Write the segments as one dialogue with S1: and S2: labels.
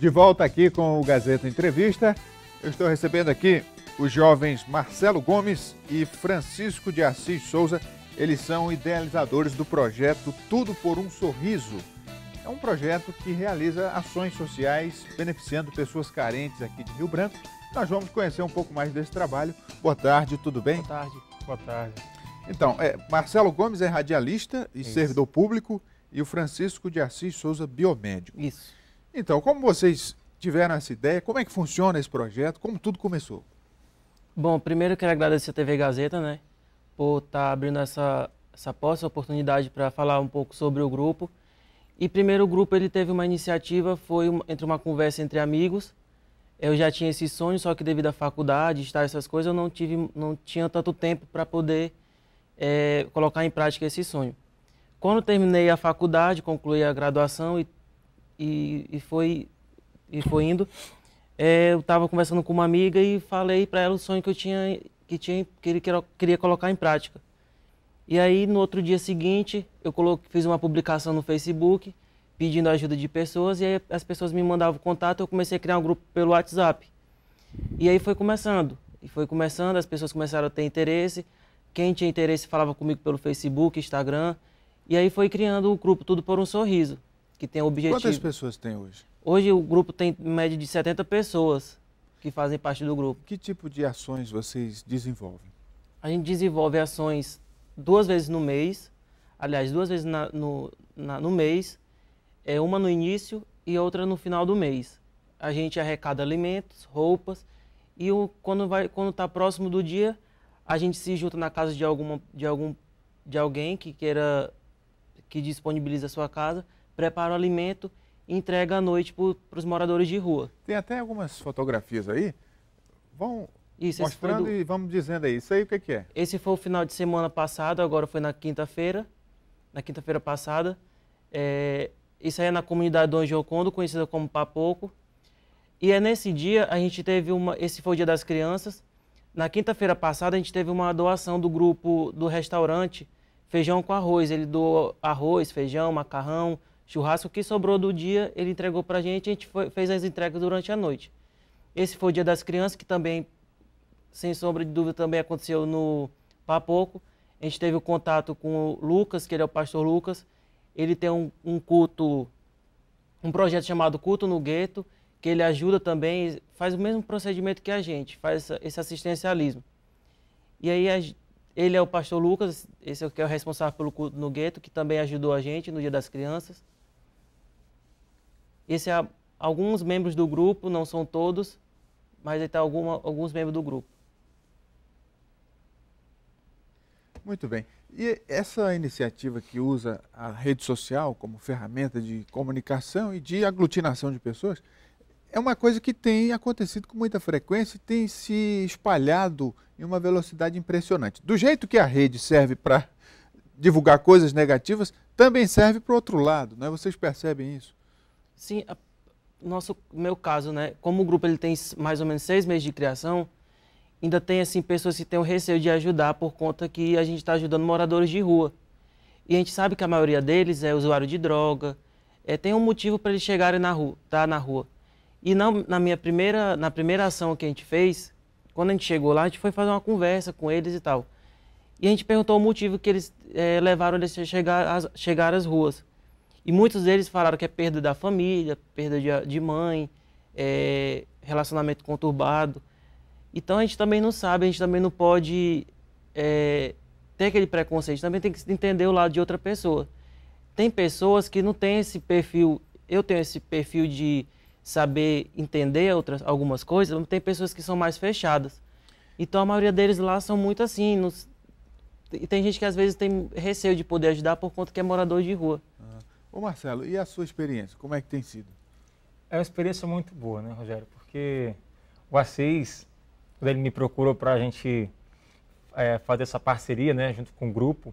S1: De volta aqui com o Gazeta Entrevista. Eu estou recebendo aqui os jovens Marcelo Gomes e Francisco de Assis Souza. Eles são idealizadores do projeto Tudo por um Sorriso. É um projeto que realiza ações sociais beneficiando pessoas carentes aqui de Rio Branco. Nós vamos conhecer um pouco mais desse trabalho. Boa tarde, tudo bem? Boa tarde. Boa tarde. Então, é, Marcelo Gomes é radialista e Isso. servidor público e o Francisco de Assis Souza, biomédico. Isso. Então, como vocês tiveram essa ideia? Como é que funciona esse projeto?
S2: Como tudo começou? Bom, primeiro eu quero agradecer a TV Gazeta, né, por estar tá abrindo essa essa posse, oportunidade para falar um pouco sobre o grupo. E primeiro o grupo ele teve uma iniciativa, foi uma, entre uma conversa entre amigos. Eu já tinha esse sonho, só que devido à faculdade, estar essas coisas, eu não tive, não tinha tanto tempo para poder é, colocar em prática esse sonho. Quando terminei a faculdade, concluí a graduação e e, e foi e foi indo. É, eu estava conversando com uma amiga e falei para ela o sonho que eu tinha que tinha que ele queria colocar em prática. E aí no outro dia seguinte eu coloquei, fiz uma publicação no Facebook pedindo ajuda de pessoas e aí as pessoas me mandavam contato. Eu comecei a criar um grupo pelo WhatsApp. E aí foi começando e foi começando. As pessoas começaram a ter interesse. Quem tinha interesse falava comigo pelo Facebook, Instagram. E aí foi criando o grupo Tudo por um Sorriso que tem o objetivo. Quantas pessoas tem hoje? Hoje o grupo tem em média de 70 pessoas que fazem parte do grupo. Que tipo de ações vocês desenvolvem? A gente desenvolve ações duas vezes no mês, aliás, duas vezes na, no, na, no mês, é uma no início e outra no final do mês. A gente arrecada alimentos, roupas e o, quando vai quando está próximo do dia a gente se junta na casa de alguma de algum de alguém que queira que disponibiliza a sua casa prepara o alimento e entrega à noite para os moradores de rua. Tem até algumas fotografias aí. Vão isso, mostrando do... e
S1: vamos dizendo aí. Isso aí o que, que é?
S2: Esse foi o final de semana passado, agora foi na quinta-feira. Na quinta-feira passada. É... Isso aí é na comunidade Dom Giocondo, conhecida como Papoco. E é nesse dia, a gente teve uma. Esse foi o dia das crianças. Na quinta-feira passada, a gente teve uma doação do grupo do restaurante Feijão com Arroz. Ele doou arroz, feijão, macarrão, Churrasco que sobrou do dia, ele entregou para a gente, a gente foi, fez as entregas durante a noite. Esse foi o Dia das Crianças, que também, sem sombra de dúvida, também aconteceu no Papoco. A gente teve o contato com o Lucas, que ele é o pastor Lucas. Ele tem um, um culto, um projeto chamado Culto no Gueto, que ele ajuda também, faz o mesmo procedimento que a gente, faz essa, esse assistencialismo. E aí a, ele é o pastor Lucas, esse é o que é o responsável pelo culto no gueto, que também ajudou a gente no Dia das Crianças. Esse é alguns membros do grupo, não são todos, mas está alguns membros do grupo.
S1: Muito bem. E essa iniciativa que usa a rede social como ferramenta de comunicação e de aglutinação de pessoas é uma coisa que tem acontecido com muita frequência e tem se espalhado em uma velocidade impressionante. Do jeito que a rede serve para divulgar coisas negativas, também serve para o outro lado, não é? Vocês percebem
S2: isso? Sim, a, nosso meu caso, né? Como o grupo ele tem mais ou menos seis meses de criação, ainda tem assim pessoas que têm o receio de ajudar por conta que a gente está ajudando moradores de rua. E a gente sabe que a maioria deles é usuário de droga. É, tem um motivo para eles chegarem na rua, tá na rua. E na, na minha primeira, na primeira ação que a gente fez, quando a gente chegou lá, a gente foi fazer uma conversa com eles e tal. E a gente perguntou o motivo que eles é, levaram eles a chegar, a chegar às ruas. E muitos deles falaram que é perda da família, perda de, de mãe, é, relacionamento conturbado. Então a gente também não sabe, a gente também não pode é, ter aquele preconceito, também tem que entender o lado de outra pessoa. Tem pessoas que não têm esse perfil, eu tenho esse perfil de saber entender outras, algumas coisas, mas tem pessoas que são mais fechadas. Então a maioria deles lá são muito assim. Nos... E tem gente que às vezes tem receio de poder ajudar por conta que é morador de rua. Ô Marcelo, e a sua
S3: experiência? Como é que tem sido? É uma experiência muito boa, né, Rogério? Porque o A6, quando ele me procurou para a gente é, fazer essa parceria, né, junto com o grupo,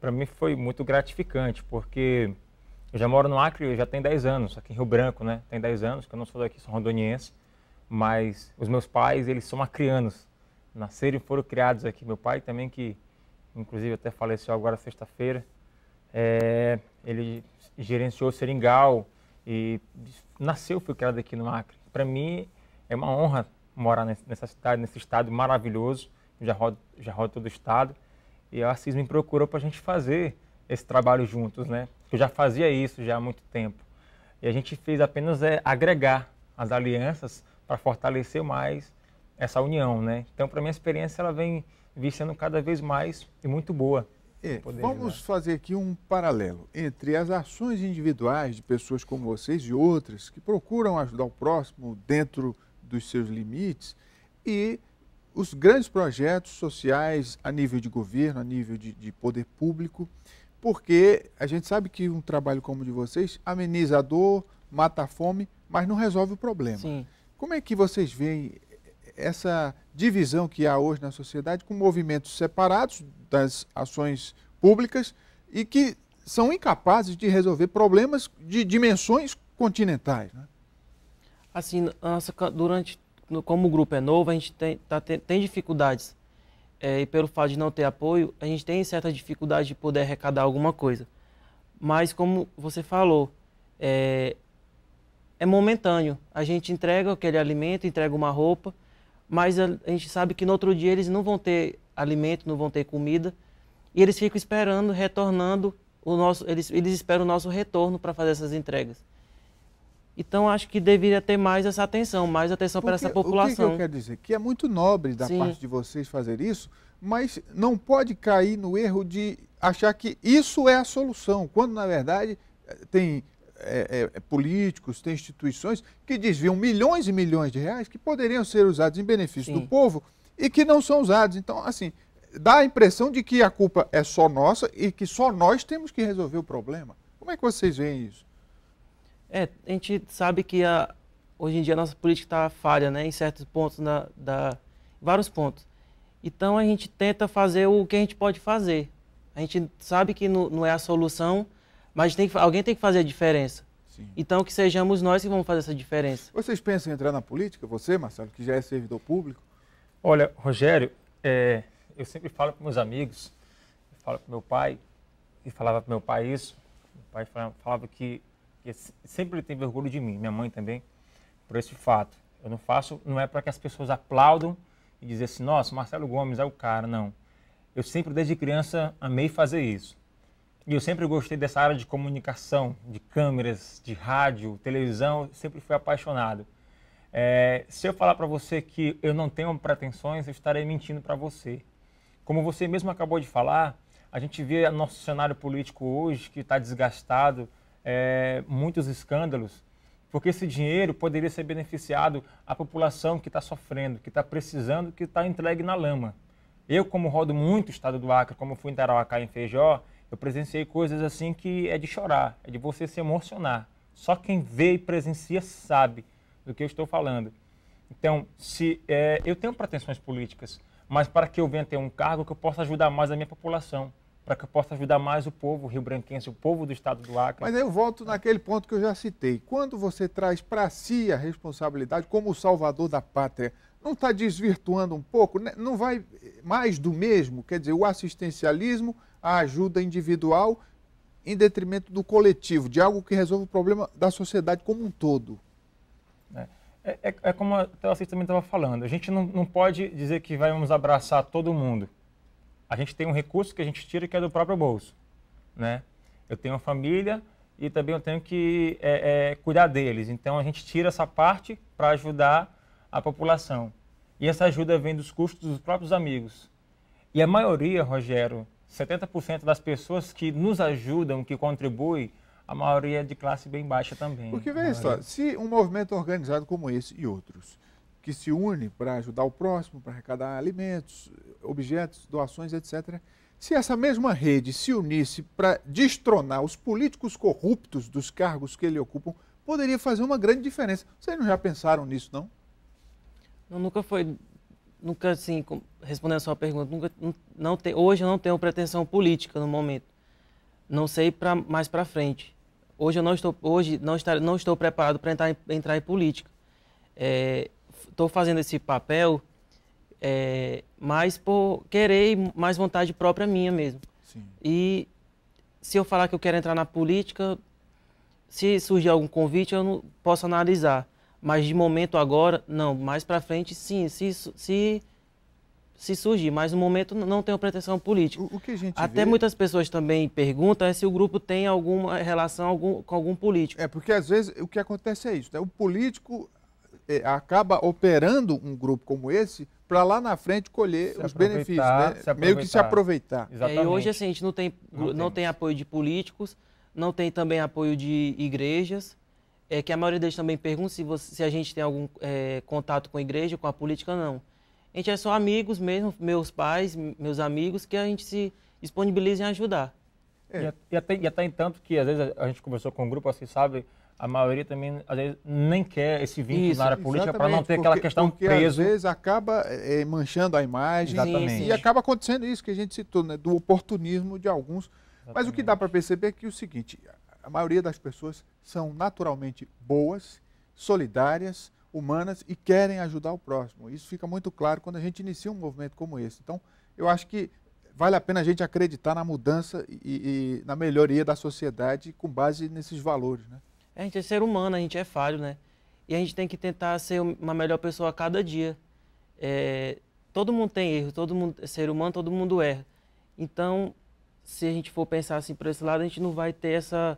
S3: para mim foi muito gratificante, porque eu já moro no Acre já tem 10 anos, aqui em Rio Branco, né? Tem 10 anos, que eu não sou daqui, sou rondoniense, mas os meus pais, eles são acrianos, nasceram e foram criados aqui. Meu pai também, que inclusive até faleceu agora sexta-feira, é, ele gerenciou Seringal e nasceu, foi criado aqui no Acre. Para mim é uma honra morar nessa cidade, nesse estado maravilhoso. já rodo, já rodo todo o estado. E a Assis me procurou para a gente fazer esse trabalho juntos, né? Eu já fazia isso já há muito tempo. E a gente fez apenas é, agregar as alianças para fortalecer mais
S1: essa união, né?
S3: Então, para mim, a experiência ela vem, vem sendo cada vez mais e muito
S1: boa. É, vamos ajudar. fazer aqui um paralelo entre as ações individuais de pessoas como vocês e outras que procuram ajudar o próximo dentro dos seus limites e os grandes projetos sociais a nível de governo, a nível de, de poder público, porque a gente sabe que um trabalho como o de vocês ameniza a dor, mata a fome, mas não resolve o problema. Sim. Como é que vocês veem essa divisão que há hoje na sociedade com movimentos separados das ações públicas e que são incapazes de resolver problemas de dimensões continentais. Né?
S2: Assim, nossa, durante, como o grupo é novo, a gente tem, tá, tem, tem dificuldades. É, e pelo fato de não ter apoio, a gente tem certa dificuldade de poder arrecadar alguma coisa. Mas, como você falou, é, é momentâneo. A gente entrega aquele alimento, entrega uma roupa, mas a, gente sabe que no outro dia eles não vão ter alimento, não vão ter comida, e eles ficam esperando, retornando o nosso, eles, eles esperam o nosso retorno para fazer essas entregas. Então acho que deveria ter mais essa atenção, mais atenção para essa população. O que, eu quero
S1: dizer que é muito nobre da Sim. parte de vocês fazer isso, mas não pode cair no erro de achar que isso é a solução, quando na verdade eh, tem é, é, é, políticos, tem instituições que desviam milhões e milhões de reais que poderiam ser usados em benefício Sim. do povo e que não são usados. Então, assim, dá a impressão de que a culpa é só nossa e que só nós temos que resolver o problema. Como é que vocês veem isso?
S2: É, a gente sabe que a, hoje em dia a nossa política está falha, né, em certos pontos, na, da, vários pontos. Então a gente tenta fazer o que a gente pode fazer. A gente sabe que não é a solução, mas tem que, alguém tem que fazer a diferença. Sim. Então que sejamos nós que vamos fazer essa diferença. Vocês
S1: pensam em entrar na política? Você, Marcelo, que já é servidor público?
S3: Olha, Rogério, é, eu sempre falo para meus amigos, falo para meu pai, e falava para meu pai isso. Meu pai falava, falava que, que, sempre tem orgulho de mim, minha mãe também, por esse fato. Eu não faço, não é para que as pessoas aplaudam e dizer assim, nossa, Marcelo Gomes é o cara, não. Eu sempre, desde criança, amei fazer isso. E eu sempre gostei dessa área de comunicação, de câmeras, de rádio, televisão, sempre fui apaixonado. É, se eu falar para você que eu não tenho pretensões, eu estarei mentindo para você. Como você mesmo acabou de falar, a gente vê nosso cenário político hoje que está desgastado, é, muitos escândalos, porque esse dinheiro poderia ser beneficiado à população que está sofrendo, que está precisando, que está entregue na lama. Eu, como rodo muito o estado do Acre, como fui em Tarauacá, em Feijó, eu presenciei coisas assim que é de chorar, é de você se emocionar. Só quem vê e presencia sabe do que eu estou falando. Então, se é, eu tenho pretensões políticas, mas para que eu venha ter um cargo que eu possa ajudar mais a minha população, para que eu possa ajudar mais o povo rio-branquense, o povo do estado do Acre. Mas eu
S1: volto naquele ponto que eu já citei. Quando você traz para si a responsabilidade como salvador da pátria, não está desvirtuando um pouco? Né? Não vai mais do mesmo? Quer dizer, o assistencialismo a ajuda individual em detrimento do coletivo, de algo que resolve o problema da sociedade como um todo.
S3: É, é, é, é como até você também estava falando, a gente não, não pode dizer que vamos abraçar todo mundo. A gente tem um recurso que a gente tira que é do próprio bolso. Né? Eu tenho uma família e também eu tenho que é, é, cuidar deles. Então a gente tira essa parte para ajudar a população. E essa ajuda vem dos custos dos próprios amigos. E a maioria, Rogério, 70% das pessoas que nos ajudam, que contribuem, a maioria é de classe bem baixa também. Porque veja só,
S1: se um movimento organizado como esse e outros, que se une para ajudar o próximo, para arrecadar alimentos, objetos, doações, etc., se essa mesma rede se unisse para destronar os políticos corruptos dos cargos que ele ocupam,
S2: poderia fazer uma grande diferença. Vocês não já pensaram nisso, não? não nunca foi nunca assim, respondendo a sua pergunta, nunca, não tem hoje eu não tenho pretensão política no momento. Não sei para mais para frente. Hoje eu não estou, hoje não estar, não estou preparado para entrar, entrar em política. Estou é, fazendo esse papel é, mais por querer, mais vontade própria minha mesmo. Sim. E se eu falar que eu quero entrar na política, se surgir algum convite, eu não posso analisar. Mas de momento agora, não. Mais para frente, sim. Se, se, se surgir, mas no momento não tenho pretensão política. O, o que a gente Até vê... muitas pessoas também perguntam é se o grupo tem alguma relação algum, com algum político. É, porque às vezes o que acontece é isso. Né? O político é, acaba operando um grupo
S1: como esse para lá na frente colher se os benefícios, né? meio que se aproveitar. Exatamente. É, e hoje
S2: assim, a gente não tem, não, não tem apoio de políticos, não tem também apoio de igrejas, é que a maioria deles também pergunta se, você, se a gente tem algum é, contato com a igreja, com a política, não. A gente é só amigos mesmo, meus pais, meus amigos, que a gente se disponibiliza em ajudar. É. E, até, e até em tanto que, às vezes, a gente conversou com um grupo assim, sabe?
S3: A maioria também, às vezes, nem quer esse vínculo Isso, na área política para não ter porque, aquela questão porque, preso. às vezes,
S1: acaba é, é, manchando a imagem. Exatamente. E, e acaba acontecendo isso que a gente citou, né? Do oportunismo de alguns. Exatamente. Mas o que dá para perceber é que é o seguinte, a maioria das pessoas são naturalmente boas, solidárias, humanas e querem ajudar o próximo. Isso fica muito claro quando a gente inicia um movimento como esse. Então, eu acho que vale a pena a gente acreditar na mudança e, e na melhoria da sociedade com base nesses valores, né?
S2: A gente é ser humano, a gente é falho, né? E a gente tem que tentar ser uma melhor pessoa a cada dia. É, todo mundo tem erro, todo mundo é ser humano, todo mundo erra. Então, se a gente for pensar assim por esse lado, a gente não vai ter essa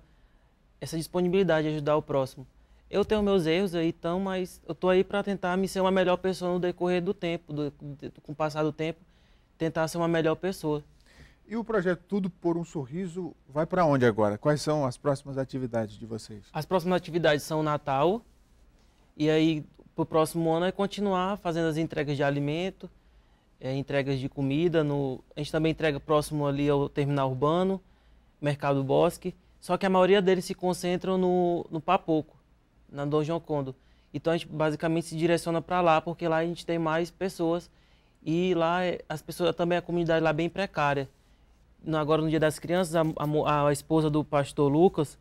S2: essa disponibilidade de ajudar o próximo. Eu tenho meus erros aí, então, mas eu estou aí para tentar me ser uma melhor pessoa no decorrer do tempo, do, com o passar do tempo, tentar ser uma melhor pessoa. E o
S1: projeto Tudo por um Sorriso vai para onde agora? Quais são as próximas atividades de vocês? As próximas
S2: atividades são o Natal, e aí para o próximo ano é continuar fazendo as entregas de alimento, é, entregas de comida. No, a gente também entrega próximo ali ao terminal urbano, Mercado Bosque. Só que a maioria deles se concentram no, no Papoco, na Donjon Kondo. Então a gente basicamente se direciona para lá, porque lá a gente tem mais pessoas e lá é, as pessoas também a comunidade lá é bem precária. agora no Dia das Crianças, a, a, a esposa do pastor Lucas,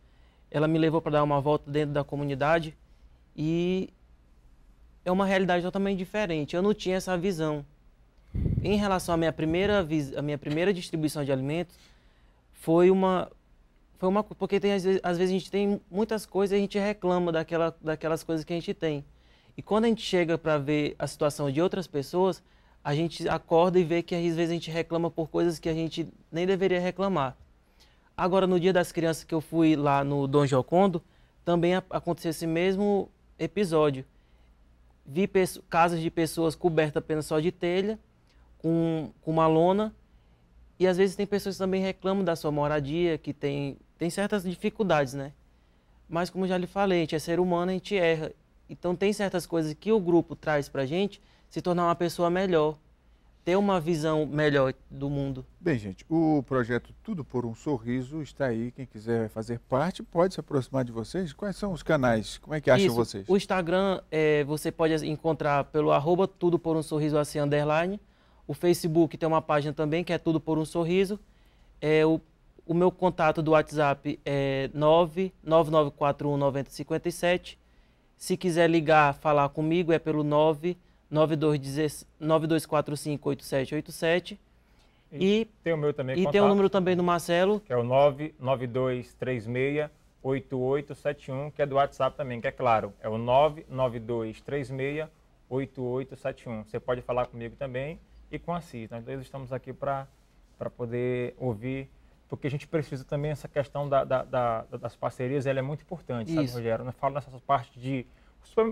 S2: ela me levou para dar uma volta dentro da comunidade e é uma realidade totalmente diferente. Eu não tinha essa visão. Em relação à minha primeira, a minha primeira distribuição de alimentos, foi uma foi uma porque tem às vezes, a gente tem muitas coisas e a gente reclama daquela, daquelas coisas que a gente tem. E quando a gente chega para ver a situação de outras pessoas, a gente acorda e vê que às vezes a gente reclama por coisas que a gente nem deveria reclamar. Agora, no dia das crianças que eu fui lá no Dom Jocondo, também aconteceu esse mesmo episódio. Vi casas de pessoas cobertas apenas só de telha, com, com uma lona, e às vezes tem pessoas que também reclamam da sua moradia, que tem tem certas dificuldades, né? Mas como já lhe falei, a gente é ser humano, a gente erra. Então tem certas coisas que o grupo traz pra gente se tornar uma pessoa melhor, ter uma visão melhor do mundo.
S1: Bem, gente, o projeto Tudo por um Sorriso está aí. Quem quiser fazer parte pode se aproximar de vocês. Quais são os canais? Como é que acham Isso, vocês? O
S2: Instagram é, você pode encontrar pelo arroba Tudo por um Sorriso assim, underline. O Facebook tem uma página também que é Tudo por um Sorriso. É, o o meu contato do WhatsApp é 999419057. Se quiser ligar, falar comigo é pelo 992458787. E, e tem o meu também. E contato, tem o número
S3: também do Marcelo. Que é o 992368871, que é do WhatsApp também, que é claro. É o 992368871. Você pode falar comigo também e com a Cis. Nós dois estamos aqui para poder ouvir porque a gente precisa também, essa questão da, da, da, das parcerias, ela é muito importante, Isso. sabe, Rogério? Eu falo nessa parte de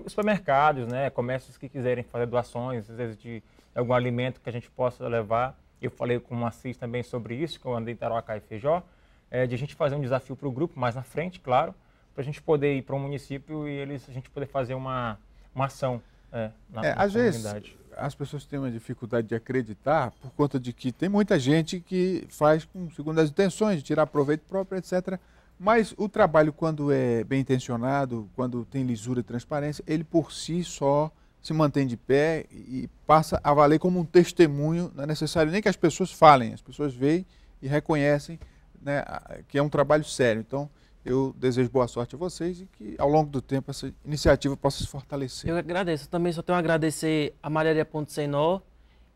S3: supermercados, né, comércios que quiserem fazer doações, às vezes de algum alimento que a gente possa levar. Eu falei com o Assis também sobre isso, que eu andei em e Feijó, é, de a gente fazer um desafio para o grupo, mais na frente, claro, para a gente poder ir para o um município e eles, a gente poder fazer uma, uma ação é, na, é, na às comunidade.
S1: Vezes as pessoas têm uma dificuldade de acreditar por conta de que tem muita gente que faz com segundas intenções, de tirar proveito próprio, etc. Mas o trabalho, quando é bem intencionado, quando tem lisura e transparência, ele por si só se mantém de pé e passa a valer como um testemunho. Não é necessário nem que as pessoas falem, as pessoas veem e reconhecem né, que é um trabalho sério. Então, eu desejo boa sorte a vocês e que ao longo do tempo essa iniciativa possa se
S2: fortalecer. Eu agradeço. Eu também só tenho a agradecer a Malharia Ponto Sem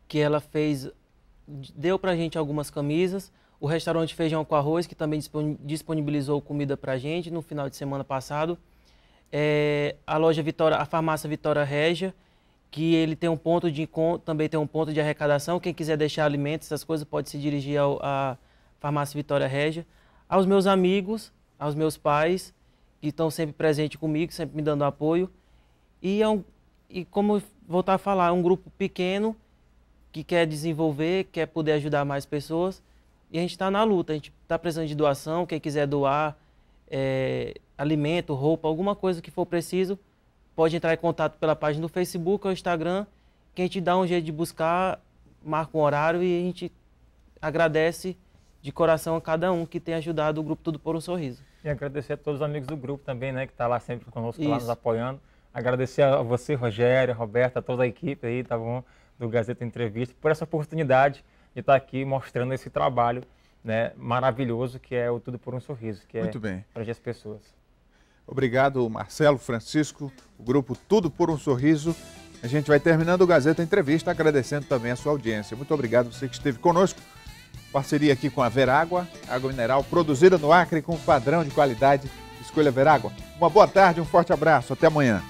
S2: que ela fez, deu para a gente algumas camisas. O restaurante Feijão com Arroz, que também disponibilizou comida para a gente no final de semana passado. É, a loja Vitória, a farmácia Vitória Régia, que ele tem um ponto de encontro, também tem um ponto de arrecadação. Quem quiser deixar alimentos, essas coisas, pode se dirigir à farmácia Vitória Régia. Aos meus amigos, aos meus pais, que estão sempre presentes comigo, sempre me dando apoio. E, é um, e como voltar a falar, é um grupo pequeno que quer desenvolver, quer poder ajudar mais pessoas. E a gente está na luta, a gente está precisando de doação, quem quiser doar é, alimento, roupa, alguma coisa que for preciso, pode entrar em contato pela página do Facebook ou Instagram, que a gente dá um jeito de buscar, marca um horário e a gente agradece de coração a cada um que tem ajudado o grupo Tudo por um Sorriso.
S3: E agradecer a todos os amigos do grupo também, né, que está lá sempre conosco, lá nos apoiando. Agradecer a você, Rogério, a Roberta, a toda a equipe aí, tá bom? Do Gazeta Entrevista, por essa oportunidade de estar tá aqui mostrando esse trabalho né, maravilhoso que é o Tudo por um Sorriso,
S1: que é Muito é para as pessoas.
S3: Obrigado,
S1: Marcelo, Francisco, o grupo Tudo por um Sorriso. A gente vai terminando o Gazeta Entrevista, agradecendo também a sua audiência. Muito obrigado você que esteve conosco. Parceria aqui com a Verágua, água mineral produzida no Acre com padrão de qualidade. Escolha Verágua. Uma boa tarde, um forte abraço. Até amanhã.